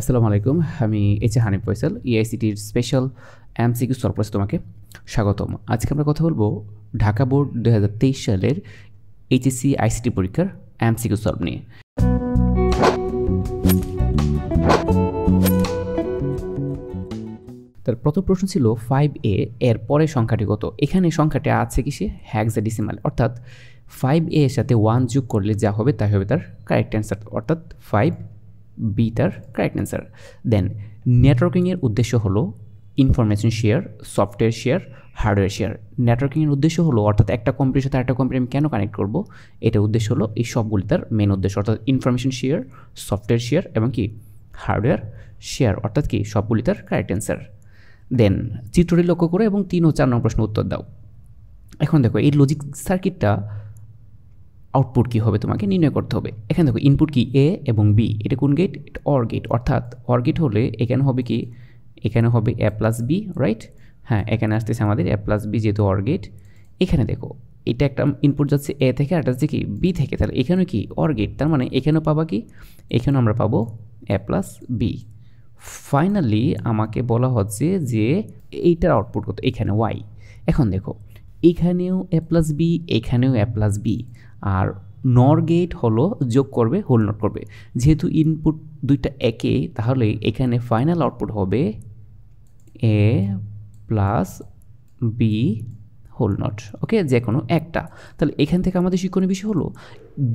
আসসালামু আলাইকুম আমি এইচ এ হানিফ ফয়সাল ইআইসিটির স্পেশাল এমসিকিউ সরপ্রাইজ তোমাকে স্বাগতম আজকে আমরা কথা বলবো ঢাকা বোর্ড দু সালের এইচএসসি আইসিটি পরীক্ষার এমসিকিউ সলভ নিয়ে তার প্রথম প্রশ্ন ছিল ফাইভ এ এর পরে সংখ্যাটি কত এখানে সংখ্যাটি আছে কিসে ডিসিমাল অর্থাৎ ফাইভ এ এর সাথে ওয়ান যোগ করলে যা হবে তাই হবে তার কারেক্ট অ্যান্সার অর্থাৎ ফাইভ বি তার কারেক্ট অ্যান্সার দেন নেটওয়ার্কিংয়ের উদ্দেশ্য হলো information share software share hardware share নেটওয়ার্কিংয়ের উদ্দেশ্য হলো অর্থাৎ একটা কোম্পানির সাথে আরেকটা কোম্পানি আমি কেন কানেক্ট করবো এটা উদ্দেশ্য হলো এই সবগুলি তার মেন উদ্দেশ্য অর্থাৎ ইনফরমেশন শেয়ার সফটওয়্যার শেয়ার এবং কি হার্ডওয়্যার শেয়ার অর্থাৎ কি সবগুলি তার কারেক্ট অ্যান্সার দেন চিত্রটি লক্ষ্য করে এবং তিন ও চার নম্বর প্রশ্ন উত্তর দাও এখন দেখো এই লজিক সার্কিটটা আউটপুট কী হবে তোমাকে নির্ণয় করতে হবে এখানে দেখো ইনপুট কি এ এবং বি এটা কোন গেট এটা অর গেট অর্থাৎ অর গেট হলে এখানে হবে কি এখানে হবে এ প্লাস বি রাইট হ্যাঁ এখানে আসতেছে আমাদের এ প্লাস বি যেহেতু অর গেট এখানে দেখো এটা একটা ইনপুট যাচ্ছে এ থেকে আর যাচ্ছে কি বি থেকে তাহলে এখানে কি অর গেট তার মানে এখানেও পাবা কি এখানেও আমরা পাবো এ প্লাস বি ফাইনালি আমাকে বলা হচ্ছে যে এইটার আউটপুট কত এখানে ওয়াই এখন দেখো এখানেও এ প্লাস বি এখানেও এ প্লাস বি আর নর গেট হলো যোগ করবে হোল নট করবে যেহেতু ইনপুট দুইটা একে তাহলে এখানে ফাইনাল আউটপুট হবে A plus B whole not okay যে কোনো একটা তাহলে এখান থেকে আমাদের শিক্ষণীয় বিষয় হলো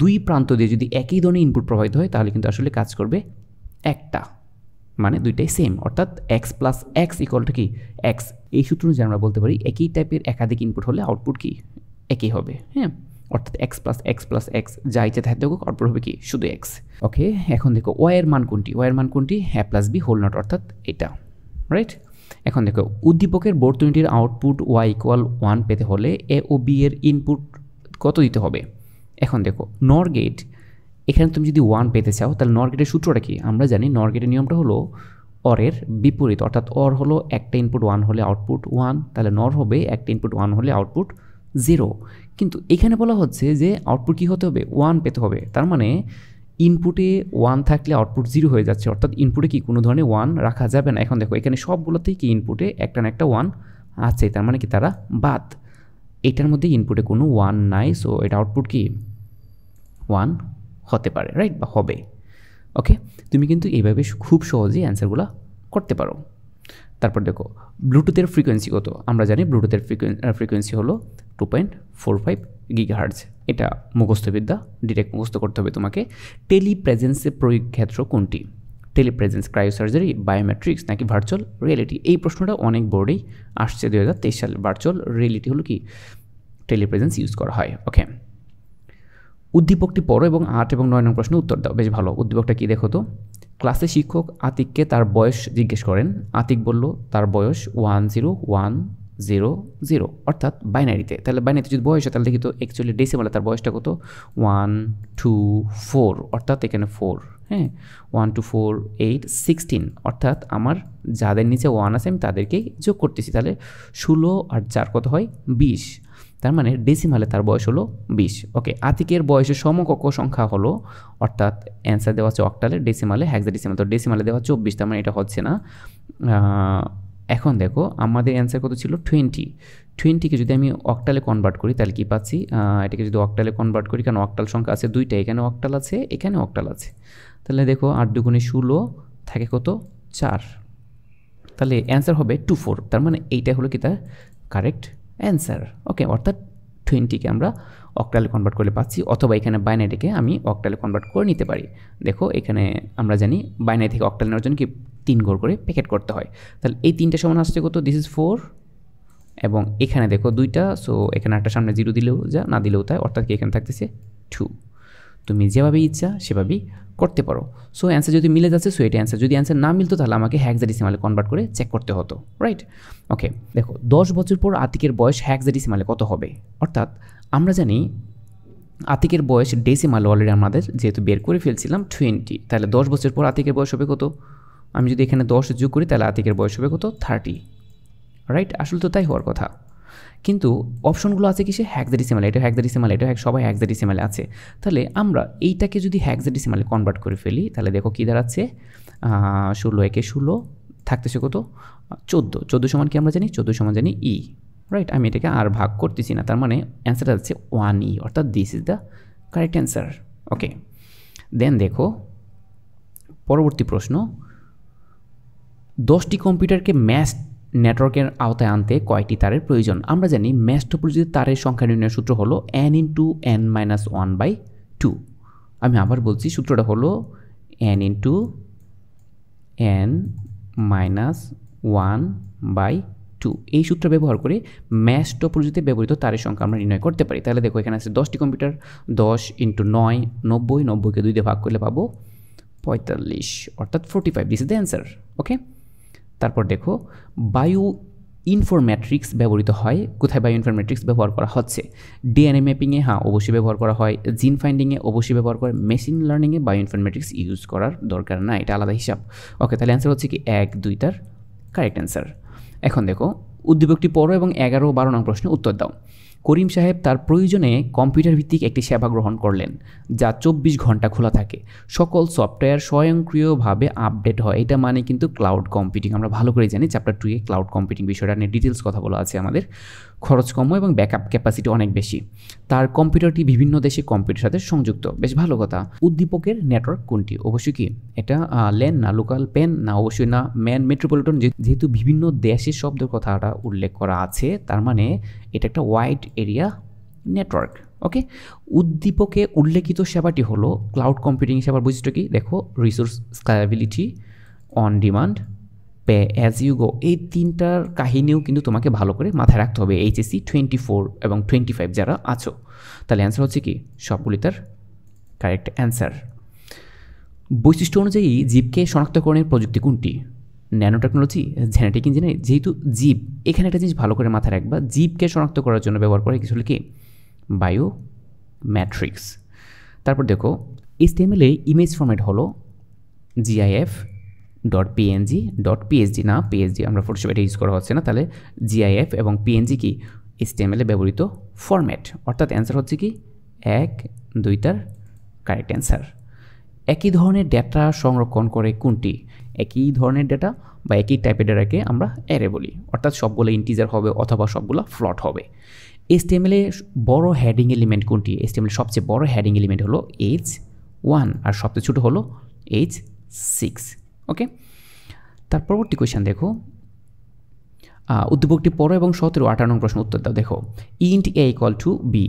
দুই প্রান্ত দিয়ে যদি একই ধরনের ইনপুট প্রভাবিত হয় তাহলে কিন্তু আসলে কাজ করবে একটা মানে দুইটাই সেম অর্থাৎ এক্স প্লাস এক্স ইকলটা টু কি এক্স এই সূত্র অনুযায়ী আমরা বলতে পারি একই টাইপের একাধিক ইনপুট হলে আউটপুট কি একই হবে হ্যাঁ অর্থাৎ X plus X plus X যা ইচ্ছে থাকতে হোক অর্পর হবে কি শুধু এক্স ওকে এখন দেখো ওয়াইয়ের মান কোনটি ওয়াইয়ের মান কোনটি হ্যাঁ প্লাস বি হোল নট অর্থাৎ এটা রাইট এখন দেখো উদ্দীপকের বর্তনীটির আউটপুট ওয়াই ইকুয়াল ওয়ান পেতে হলে এ ও বি এর ইনপুট কত দিতে হবে এখন দেখো নর গেট এখানে তুমি যদি ওয়ান পেতে চাও তাহলে নর গেটের সূত্রটা কি আমরা জানি নর গেটের নিয়মটা হলো অরের বিপরীত অর্থাৎ অর হলো একটা ইনপুট ওয়ান হলে আউটপুট ওয়ান তাহলে নর হবে একটা ইনপুট ওয়ান হলে আউটপুট জিরো কিন্তু এখানে বলা হচ্ছে যে আউটপুট কী হতে হবে ওয়ান পেতে হবে তার মানে ইনপুটে ওয়ান থাকলে আউটপুট জিরো হয়ে যাচ্ছে অর্থাৎ ইনপুটে কি কোনো ধরনের ওয়ান রাখা যাবে না এখন দেখো এখানে সবগুলোতেই কি ইনপুটে একটা না একটা ওয়ান আছে তার মানে কি তারা বাদ এটার মধ্যে ইনপুটে কোনো ওয়ান নাই সো এটা আউটপুট কি ওয়ান হতে পারে রাইট বা হবে ওকে তুমি কিন্তু এইভাবে খুব সহজেই অ্যান্সারগুলো করতে পারো তারপর দেখো ব্লুটুথের ফ্রিকোয়েন্সি কত আমরা জানি ব্লুটুথের ফ্রিকোয়েন্সি হলো two point four five gigahertz এটা মুখস্থবিদ্যা ডিরেক্ট মুখস্থ করতে হবে তোমাকে টেলিপ্রেজেন্সের প্রয়োগ ক্ষেত্র কোনটি টেলিপ্রেজেন্স সার্জারি বায়োমেট্রিক্স নাকি ভার্চুয়াল রিয়েলিটি এই প্রশ্নটা অনেক বোর্ডেই আসছে দু হাজার তেইশ সালে ভার্চুয়াল রিয়েলিটি হলো কি টেলিপ্রেজেন্স ইউজ করা হয় ওকে উদ্দীপকটি পড়ো এবং আট এবং নয় নং প্রশ্নের উত্তর দাও বেশ ভালো উদ্দীপকটা কী দেখো তো ক্লাসে শিক্ষক আতিককে তার বয়স জিজ্ঞেস করেন আতিক বলল তার বয়স one zero one zero zero অর্থাৎ বাইনারিতে তাহলে বাইনারিতে যদি বয়স হয় তাহলে দেখি তো অ্যাকচুয়ালি ডেসিমালে তার বয়সটা কত ওয়ান টু ফোর অর্থাৎ এখানে ফোর হ্যাঁ one two four eight sixteen অর্থাৎ আমার যাদের নিচে ওয়ান আছে আমি তাদেরকেই যোগ করতেছি তাহলে ষোলো আর চার কত হয় বিশ তার মানে ডেসিমালে তার বয়স হলো বিশ ওকে আতিকের বয়সের সমকক্ষ সংখ্যা হলো অর্থাৎ অ্যান্সার দেওয়া হচ্ছে অক্টালে ডেসিমালে হ্যাক্সা ডেসিমাল তো ডেসিমালে দেওয়া চব্বিশ তার মানে এটা হচ্ছে না এখন দেখো আমাদের অ্যান্সার কত ছিল টোয়েন্টি টোয়েন্টিকে যদি আমি অকটালে কনভার্ট করি তাহলে কি পাচ্ছি এটাকে যদি অকটালে কনভার্ট করি কারণ অকটাল সংখ্যা আছে দুইটা এখানে অকটাল আছে এখানে অকটাল আছে তাহলে দেখো আট দুগুণে ষোলো থাকে কত চার তাহলে অ্যান্সার হবে টু ফোর তার মানে এইটা হলো কি তার কারেক্ট অ্যান্সার ওকে অর্থাৎ টোয়েন্টিকে আমরা অকটালে কনভার্ট করে পাচ্ছি অথবা এখানে বাইনারিকে আমি অকটালে কনভার্ট করে নিতে পারি দেখো এখানে আমরা জানি বাইনারি থেকে অক্টাল নেওয়ার জন্য কি তিন গোল করে প্যাকেট করতে হয় তাহলে এই তিনটা সমান আসছে কত দিস ইজ ফোর এবং এখানে দেখো দুইটা সো এখানে একটা সামনে জিরো দিলেও যা না দিলেও তাই অর্থাৎ কি এখানে থাকতেছে টু তুমি যেভাবে ইচ্ছা সেভাবেই করতে পারো সো অ্যান্সার যদি মিলে যাচ্ছে সো এটা অ্যান্সার যদি অ্যান্সার না মিলতো তাহলে আমাকে সিমালে কনভার্ট করে চেক করতে হতো রাইট ওকে দেখো দশ বছর পর আতিকের বয়স সিমালে কত হবে অর্থাৎ আমরা জানি আতিকের বয়স ডেসিমাল অলরেডি আমাদের যেহেতু বের করে ফেলছিলাম টোয়েন্টি তাহলে দশ বছর পর আতিকের বয়স হবে কত আমি যদি এখানে দশ যোগ করি তাহলে আতিকের বয়স হবে কত থার্টি রাইট আসলে তো তাই হওয়ার কথা কিন্তু অপশনগুলো আছে কি সে কিসে হ্যাকজাডিসিমাল এটা হ্যাকজাডিসিমাল এটা হ্যাক সবাই হ্যাকজাডিসিমালে আছে তাহলে আমরা এইটাকে যদি হ্যাকজাডিসিমালে কনভার্ট করে ফেলি তাহলে দেখো কী দাঁড়াচ্ছে ষোলো একে ষোলো থাকতেছে কত চোদ্দো চোদ্দো সমান কি আমরা জানি চোদ্দো সমান জানি ই e। রাইট আমি এটাকে আর ভাগ করতেছি না তার মানে অ্যান্সার আছে ওয়ান ই অর্থাৎ this is the correct answer okay then দেখো পরবর্তী প্রশ্ন দশটি কম্পিউটারকে ম্যাশ নেটওয়ার্কের আওতায় আনতে কয়টি তারের প্রয়োজন আমরা জানি ম্যাশ টোপোলজির তারের সংখ্যা নির্ণয়ের সূত্র হলো n into n minus one by two আমি আবার বলছি সূত্রটা হলো n into n minus one by two এই সূত্র ব্যবহার করে ম্যাশ টোপোলজিতে ব্যবহৃত তারের সংখ্যা আমরা নির্ণয় করতে পারি তাহলে দেখো এখানে আছে দশটি কম্পিউটার দশ ইন্টু নয় নব্বই নব্বইকে দুই দিয়ে ভাগ করলে পাবো পঁয়তাল্লিশ অর্থাৎ forty five this is the answer okay তারপর দেখো বায়ু ইনফরম্যাট্রিক্স ব্যবহৃত হয় কোথায় বায়ু ইনফরম্যাট্রিক্স ব্যবহার করা হচ্ছে ডিএনএ ম্যাপিংয়ে হ্যাঁ অবশ্যই ব্যবহার করা হয় জিন ফাইন্ডিংয়ে অবশ্যই ব্যবহার করে মেশিন লার্নিংয়ে বায়ো ইনফরম্যাট্রিক্স ইউজ করার দরকার না এটা আলাদা হিসাব ওকে তাহলে অ্যান্সার হচ্ছে কি এক দুইটার কারেক্ট অ্যান্সার এখন দেখো উদ্দীপকটি পড়ো এবং এগারো বারো নং প্রশ্নে উত্তর দাও করিম সাহেব তার প্রয়োজনে কম্পিউটার ভিত্তিক একটি সেবা গ্রহণ করলেন যা চব্বিশ ঘন্টা খোলা থাকে সকল সফটওয়্যার স্বয়ংক্রিয়ভাবে আপডেট হয় এটা মানে কিন্তু ক্লাউড কম্পিউটিং আমরা ভালো করে জানি চ্যাপ্টার টুয়ে ক্লাউড কম্পিউটিং বিষয়টা নিয়ে ডিটেলস কথা বলা আছে আমাদের খরচ কম এবং ব্যাকআপ ক্যাপাসিটি অনেক বেশি তার কম্পিউটারটি বিভিন্ন দেশে কম্পিউটার সাথে সংযুক্ত বেশ ভালো কথা উদ্দীপকের নেটওয়ার্ক কোনটি অবশ্যই কি এটা ল্যান না লোকাল পেন না অবশ্যই না ম্যান মেট্রোপলিটন যেহেতু বিভিন্ন দেশের শব্দের কথাটা উল্লেখ করা আছে তার মানে এটা একটা ওয়াইড এরিয়া নেটওয়ার্ক ওকে উদ্দীপকে উল্লেখিত সেবাটি হলো ক্লাউড কম্পিউটিং সেবার বৈশিষ্ট্য কি দেখো resource scalability on demand pay as you go এই তিনটার কাহিনীও কিন্তু তোমাকে ভালো করে মাথায় রাখতে হবে এইচএসি টোয়েন্টি ফোর এবং টোয়েন্টি ফাইভ যারা আছো তাহলে অ্যান্সার হচ্ছে কি সবগুলি তার কারেক্ট অ্যান্সার বৈশিষ্ট্য অনুযায়ী জীবকে শনাক্তকরণের প্রযুক্তি কোনটি ন্যানো টেকনোলজি জেনেটিক ইঞ্জিনিয়ারিং যেহেতু জীব এখানে একটা জিনিস ভালো করে মাথায় রাখবা জীবকে শনাক্ত করার জন্য ব্যবহার করে কিছু কি বায়ো ম্যাট্রিক্স তারপর দেখো এসটিএমএলে ইমেজ ফর্ম্যাট হলো GIF dot PNG dot PHD না পিএইচডি আমরা ফটোশপ এটা ইউজ করা হচ্ছে না তাহলে জিআইএফ এবং পিএনজি কি এসটিএমএলে ব্যবহৃত ফর্ম্যাট অর্থাৎ অ্যান্সার হচ্ছে কি এক দুইটার কারেক্ট অ্যান্সার একই ধরনের ডেটা সংরক্ষণ করে কোনটি একই ধরনের ডেটা বা একই টাইপের ডেটাকে আমরা অ্যারে বলি অর্থাৎ সবগুলো ইন্টিজার হবে অথবা সবগুলো ফ্লট হবে এসটিএমএলে বড় হ্যাডিং এলিমেন্ট কোনটি এসটিএমএল সবচেয়ে বড় হ্যাডিং এলিমেন্ট হলো এইচ ওয়ান আর সবচেয়ে ছোটো হলো এইচ সিক্স ওকে তার পরবর্তী কোয়েশ্চেন দেখো উদ্যোগটি পড়ো এবং সতেরো আটান্ন প্রশ্ন উত্তর দাও দেখো int a equal to b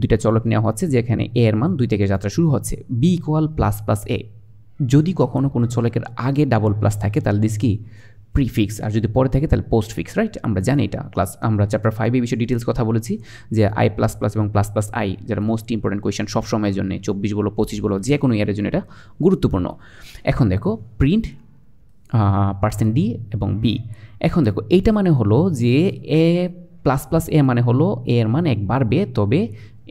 দুইটা চলক নেওয়া হচ্ছে যেখানে এ এর মান দুই থেকে যাত্রা শুরু হচ্ছে b equal plus plus a যদি কখনও কোনো চলকের আগে ডাবল প্লাস থাকে তাহলে দিস কি প্রিফিক্স আর যদি পরে থাকে তাহলে পোস্ট ফিক্স রাইট আমরা জানি এটা ক্লাস আমরা চ্যাপ্টার ফাইভে বিষয়ে ডিটেলস কথা বলেছি যে আই প্লাস প্লাস এবং প্লাস প্লাস আই যারা মোস্ট ইম্পর্ট্যান্ট কোয়েশন সব সময়ের জন্য চব্বিশ বলো পঁচিশ বলো যে কোনো ইয়ারের জন্য এটা গুরুত্বপূর্ণ এখন দেখো প্রিন্ট পার্সেন্ট ডি এবং বি এখন দেখো এইটা মানে হলো যে এ প্লাস প্লাস এ মানে হলো এ এর মান একবার বে তবে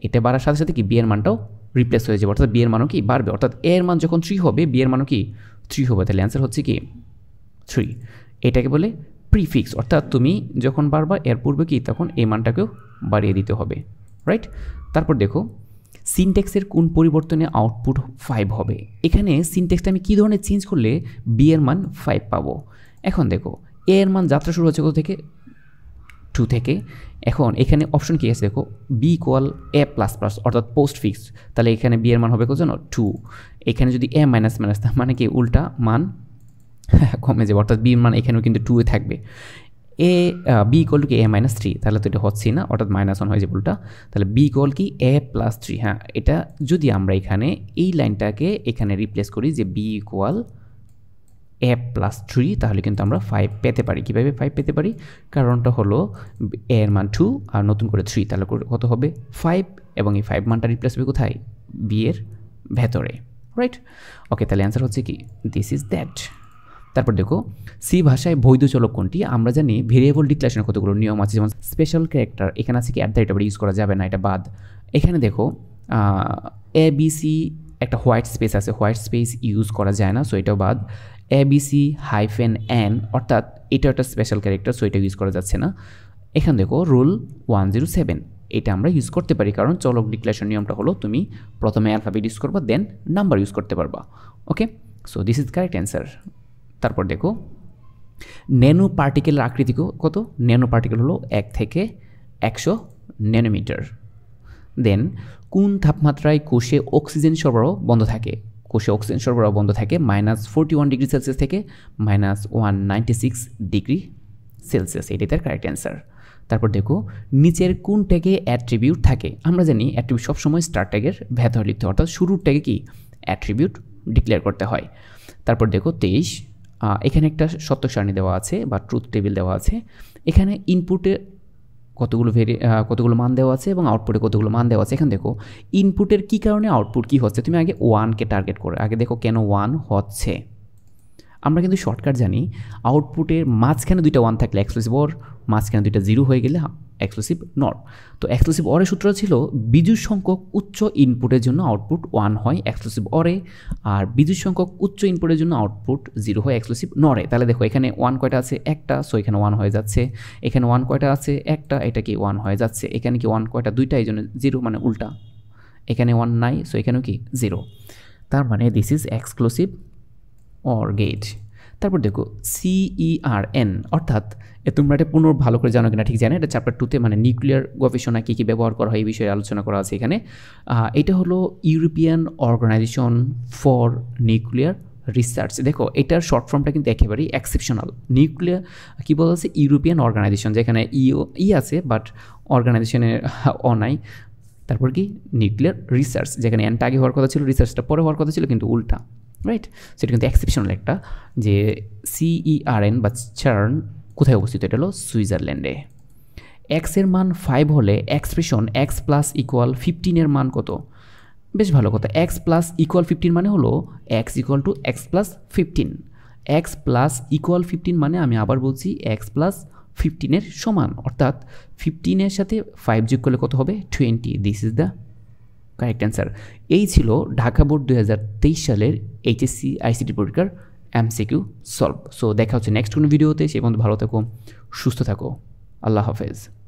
এটা বাড়ার সাথে সাথে কি বিয়ের মানটাও রিপ্লেস হয়ে যাবে অর্থাৎ বিয়ের মানও কি বাড়বে অর্থাৎ এর মান যখন থ্রি হবে বিয়ের মানও কি থ্রি হবে তাহলে অ্যান্সার হচ্ছে কি থ্রি এটাকে বলে প্রিফিক্স অর্থাৎ তুমি যখন বাড়বা এর পূর্বে কি তখন এই মানটাকেও বাড়িয়ে দিতে হবে রাইট তারপর দেখো সিনটেক্সের কোন পরিবর্তনে আউটপুট ফাইভ হবে এখানে সিনটেক্সটা আমি কী ধরনের চেঞ্জ করলে বিয়ের মান ফাইভ পাবো এখন দেখো এ এর মান যাত্রা শুরু হচ্ছে কোথা থেকে টু থেকে এখন এখানে অপশন কী আছে দেখো b equal a plus plus অর্থাৎ পোস্ট ফিক্সড তাহলে এখানে বি এর মান হবে কত জানো টু এখানে যদি এ মাইনাস মাইনাস তার মানে কি উল্টা মান কমে যাবে অর্থাৎ বির মান এখানেও কিন্তু টুয়ে থাকবে এ বি কল টু কি এ মাইনাস থ্রি তাহলে তো এটা হচ্ছে না অর্থাৎ মাইনাস ওয়ান হয়ে যাবে উল্টা তাহলে বি কল কি এ প্লাস থ্রি হ্যাঁ এটা যদি আমরা এখানে এই লাইনটাকে এখানে রিপ্লেস করি যে b equal a plus three তাহলে কিন্তু আমরা ফাইভ পেতে পারি কীভাবে ফাইভ পেতে পারি কারণটা হলো এ এর মান টু আর নতুন করে থ্রি তাহলে কত হবে ফাইভ এবং এই ফাইভ মানটা রিপ্লেস হবে কোথায় বি এর ভেতরে রাইট ওকে তাহলে অ্যান্সার হচ্ছে কি দিস ইজ দ্যাট তারপর দেখো সি ভাষায় বৈধ চলক কোনটি আমরা জানি ভেরিয়েবল ডিক্লারেশনের কতগুলো নিয়ম আছে যেমন স্পেশাল ক্যারেক্টার এখানে আছে কি অ্যাট দ্য রেট ইউজ করা যাবে না এটা বাদ এখানে দেখো এ বি সি একটা হোয়াইট স্পেস আছে হোয়াইট স্পেস ইউজ করা যায় না সো এটাও বাদ এবিসি হাইফেন এন অর্থাৎ এটা একটা স্পেশাল ক্যারেক্টার সো এটা ইউজ করা যাচ্ছে না এখান দেখো রুল ওয়ান জিরো সেভেন এটা আমরা ইউজ করতে পারি কারণ চলক ডিক্লারেশন নিয়মটা হলো তুমি প্রথমে অ্যালফাবেট ইউজ করবা দেন নাম্বার ইউজ করতে পারবা okay so this is correct answer তারপর দেখো ন্যানো পার্টিকেলের আকৃতি কত ন্যানো পার্টিকেল হলো এক থেকে একশো ন্যানোমিটার দেন কোন তাপমাত্রায় কোষে অক্সিজেন সরবরাহ বন্ধ থাকে কোষে অক্সিজেন সরবরাহ বন্ধ থাকে minus forty one degree Celsius থেকে minus one ninety six degree Celsius এটি তার কারেক্ট অ্যান্সার তারপর দেখো নিচের কোন ট্যাগে অ্যাট্রিবিউট থাকে আমরা জানি অ্যাট্রিবিউট সবসময় স্টার ট্যাগের ভেতর লিখতে অর্থাৎ শুরুর ট্যাগে কি অ্যাট্রিবিউট ডিক্লেয়ার করতে হয় তারপর দেখো তেইশ এখানে একটা সত্য সারণী দেওয়া আছে বা ট্রুথ টেবিল দেওয়া আছে এখানে ইনপুটে কতগুলো ভেরি কতগুলো মান দেওয়া আছে এবং আউটপুটে কতগুলো মান দেওয়া আছে এখানে দেখো ইনপুটের কী কারণে আউটপুট কী হচ্ছে তুমি আগে ওয়ানকে টার্গেট করো আগে দেখো কেন ওয়ান হচ্ছে আমরা কিন্তু শর্টকাট জানি আউটপুটের মাঝখানে দুইটা ওয়ান থাকলে এক্সক্লুসিভ অর মাঝখানে দুইটা জিরো হয়ে গেলে এক্সক্লুসিভ নর তো এক্সক্লুসিভ অরের সূত্র ছিল বিদ্যুৎ সংখ্যক উচ্চ ইনপুটের জন্য আউটপুট ওয়ান হয় এক্সক্লুসিভ অরে আর বিদ্যুৎ সংখ্যক উচ্চ ইনপুটের জন্য আউটপুট জিরো হয় এক্সক্লুসিভ নরে তাহলে দেখো এখানে ওয়ান কয়টা আছে একটা সো এখানে ওয়ান হয়ে যাচ্ছে এখানে ওয়ান কয়টা আছে একটা এটা কি ওয়ান হয়ে যাচ্ছে এখানে কি ওয়ান কয়টা দুইটা এই জন্য জিরো মানে উল্টা এখানে ওয়ান নাই সো এখানেও কি জিরো তার মানে this is exclusive or gate তারপর দেখো সিইআর এন e, অর্থাৎ তোমরা এটা পুনর ভালো করে জানো কিনা ঠিক জানে এটা চ্যাপ্টার টুতে মানে নিউক্লিয়ার গবেষণা কী কী ব্যবহার করা হয় এই বিষয়ে আলোচনা করা আছে এখানে এটা হলো European organization for nuclear research দেখো এটার শর্ট ফর্মটা কিন্তু একেবারেই এক্সেপশনাল নিউক্লিয়ার কী বলা আছে ইউরোপিয়ান অর্গানাইজেশন যেখানে ইও e, ই e আছে বাট অর্গানাইজেশনের অ নাই তারপর কি নিউক্লিয়ার রিসার্চ যেখানে অ্যান্টা আগে হওয়ার কথা ছিল রিসার্চটা পরে হওয়ার কথা ছিল কিন্তু উল্টা রাইট সেটা কিন্তু এক্সেপশনাল একটা যে সিইআরএন e বা চার্ন কোথায় অবস্থিত এটা হলো সুইজারল্যান্ডে এক্সের মান ফাইভ হলে এক্সপ্রেশন এক্স প্লাস ইকুয়াল ফিফটিনের মান কত বেশ ভালো কথা এক্স প্লাস ইকুয়াল ফিফটিন মানে হলো x equal to x plus fifteen x plus equal fifteen মানে আমি আবার বলছি এক্স প্লাস ফিফটিনের সমান অর্থাৎ ফিফটিনের সাথে ফাইভ যোগ করলে কত হবে twenty this is the correct answer এই ছিল ঢাকা বোর্ড দু সালের এইচএসসি আইসিটি পরীক্ষার এমসিকিউ সলভ সো দেখা হচ্ছে নেক্সট কোনো ভিডিওতে সে বন্ধু ভালো থাকো সুস্থ থাকো আল্লাহ হাফেজ